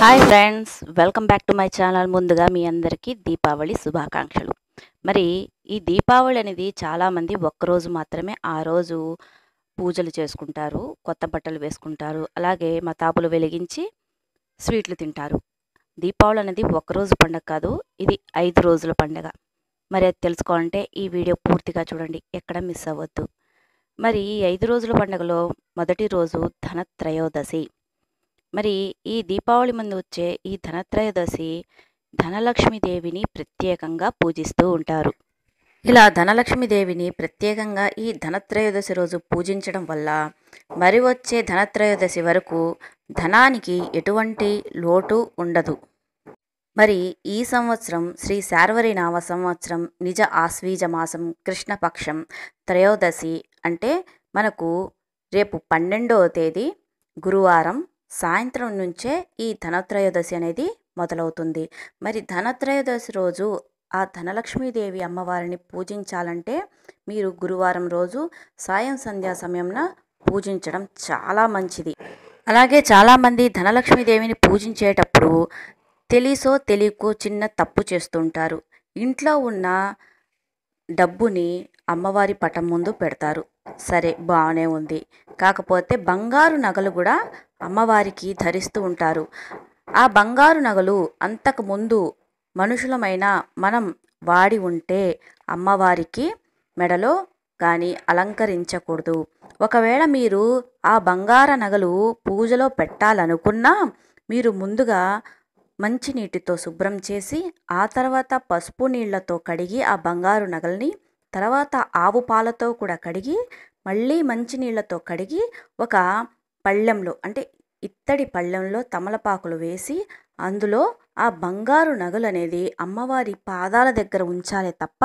hi friends welcome back to my channel ముందుగా మీ అందరికీ దీపావళి శుభాకాంక్షలు మరి ఈ దీపావళి అనేది చాలామంది ఒక్కరోజు మాత్రమే ఆ రోజు పూజలు చేసుకుంటారు కొత్త బట్టలు వేసుకుంటారు అలాగే మతాపులు వెలిగించి స్వీట్లు తింటారు దీపావళి అనేది ఒక్కరోజు పండగ కాదు ఇది ఐదు రోజుల పండగ మరి అది తెలుసుకోవాలంటే ఈ వీడియో పూర్తిగా చూడండి ఎక్కడ మిస్ అవ్వద్దు మరి ఈ ఐదు రోజుల పండుగలో మొదటి రోజు ధనత్రయోదశి మరి ఈ దీపావళి ముందు వచ్చే ఈ ధనత్రయోదశి ధనలక్ష్మీదేవిని ప్రత్యేకంగా పూజిస్తూ ఉంటారు ఇలా ధనలక్ష్మీదేవిని ప్రత్యేకంగా ఈ ధనత్రయోదశి రోజు పూజించడం వల్ల మరి వచ్చే ధనత్రయోదశి వరకు ధనానికి ఎటువంటి లోటు ఉండదు మరి ఈ సంవత్సరం శ్రీ శార్వరి నామ సంవత్సరం నిజ ఆశ్వీజ మాసం కృష్ణపక్షం త్రయోదశి అంటే మనకు రేపు పన్నెండవ తేదీ గురువారం సాయంత్రం నుంచే ఈ ధనత్రయోదశి అనేది మొదలవుతుంది మరి ధనత్రయోదశి రోజు ఆ ధనలక్ష్మీదేవి అమ్మవారిని పూజించాలంటే మీరు గురువారం రోజు సాయం సంధ్యా సమయంన పూజించడం చాలా మంచిది అలాగే చాలామంది ధనలక్ష్మీదేవిని పూజించేటప్పుడు తెలిసో తెలియకో చిన్న తప్పు చేస్తుంటారు ఇంట్లో ఉన్న డబ్బుని అమ్మవారి పటం ముందు పెడతారు సరే బాగానే ఉంది కాకపోతే బంగారు నగలు కూడా అమ్మవారికి ధరిస్తూ ఉంటారు ఆ బంగారు నగలు అంతకుముందు మనుషులమైన మనం వాడి ఉంటే అమ్మవారికి మెడలో కానీ అలంకరించకూడదు ఒకవేళ మీరు ఆ బంగార నగలు పూజలో పెట్టాలనుకున్నా మీరు ముందుగా మంచి నీటితో శుభ్రం చేసి ఆ తర్వాత పసుపు నీళ్లతో కడిగి ఆ బంగారు నగల్ని తర్వాత ఆవు పాలతో కూడా కడిగి మళ్ళీ మంచినీళ్ళతో కడిగి ఒక పళ్ళెంలో అంటే ఇత్తడి పళ్ళెంలో తమలపాకులు వేసి అందులో ఆ బంగారు నగలు అనేది అమ్మవారి పాదాల దగ్గర ఉంచాలే తప్ప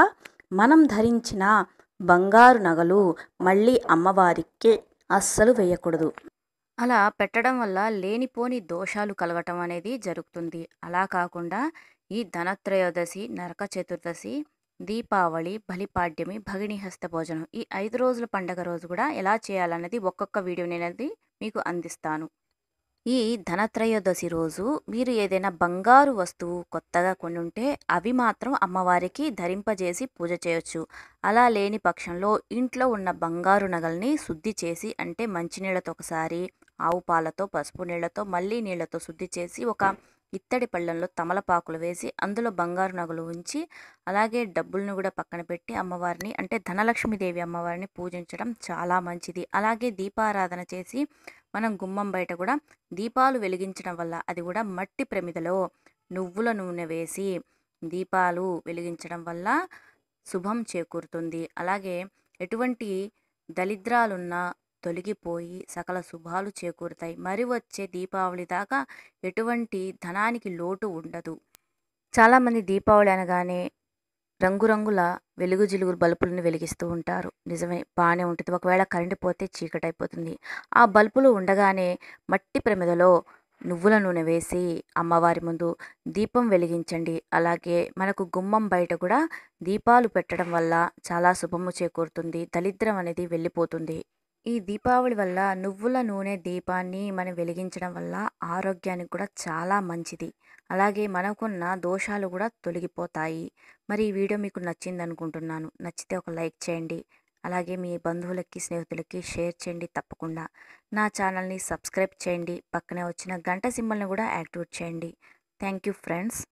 మనం ధరించిన బంగారు నగలు మళ్ళీ అమ్మవారికి అస్సలు వేయకూడదు అలా పెట్టడం వల్ల లేనిపోని దోషాలు కలగటం అనేది జరుగుతుంది అలా కాకుండా ఈ ధనత్రయోదశి నరక చతుర్దశి దీపావళి బలిపాడ్యమి భగిని హస్త భోజనం ఈ ఐదు రోజుల పండగ రోజు కూడా ఎలా చేయాలన్నది ఒక్కొక్క వీడియో అనేది మీకు అందిస్తాను ఈ ధనత్రయోదశి రోజు మీరు ఏదైనా బంగారు వస్తువు కొత్తగా కొనుంటే అవి మాత్రం అమ్మవారికి ధరింపజేసి పూజ చేయొచ్చు అలా లేని పక్షంలో ఇంట్లో ఉన్న బంగారు నగల్ని శుద్ధి చేసి అంటే మంచినీళ్ళతో ఒకసారి ఆవు పాలతో పసుపు నీళ్లతో మళ్ళీ నీళ్లతో శుద్ధి చేసి ఒక ఇత్తడి పళ్ళంలో తమలపాకులు వేసి అందులో బంగారు నగలు ఉంచి అలాగే డబ్బులను కూడా పక్కన పెట్టి అమ్మవారిని అంటే ధనలక్ష్మీదేవి అమ్మవారిని పూజించడం చాలా మంచిది అలాగే దీపారాధన చేసి మనం గుమ్మం బయట కూడా దీపాలు వెలిగించడం వల్ల అది కూడా మట్టి ప్రమిదలో నువ్వుల నూనె వేసి దీపాలు వెలిగించడం వల్ల శుభం చేకూరుతుంది అలాగే ఎటువంటి దళిద్రాలున్నా తొలగిపోయి సకల శుభాలు చేకూరుతాయి మరి వచ్చే దీపావళి దాకా ఎటువంటి ధనానికి లోటు ఉండదు చాలామంది దీపావళి అనగానే రంగురంగుల వెలుగు జిలుగు బల్బులను వెలిగిస్తూ ఉంటారు నిజమే బాగానే ఉంటుంది ఒకవేళ కరెంటు పోతే చీకటి అయిపోతుంది ఆ బల్బులు ఉండగానే మట్టి ప్రమిదలో నువ్వుల నూనె వేసి అమ్మవారి ముందు దీపం వెలిగించండి అలాగే మనకు గుమ్మం బయట కూడా దీపాలు పెట్టడం వల్ల చాలా శుభము చేకూరుతుంది దరిద్రం అనేది వెళ్ళిపోతుంది ఈ దీపావళి వల్ల నువ్వుల నూనె దీపాన్ని మనం వెలిగించడం వల్ల ఆరోగ్యానికి కూడా చాలా మంచిది అలాగే మనకున్న దోషాలు కూడా తొలగిపోతాయి మరి ఈ వీడియో మీకు నచ్చింది అనుకుంటున్నాను నచ్చితే ఒక లైక్ చేయండి అలాగే మీ బంధువులకి స్నేహితులకి షేర్ చేయండి తప్పకుండా నా ఛానల్ని సబ్స్క్రైబ్ చేయండి పక్కనే వచ్చిన గంట సింబల్ని కూడా యాక్టివేట్ చేయండి థ్యాంక్ యూ ఫ్రెండ్స్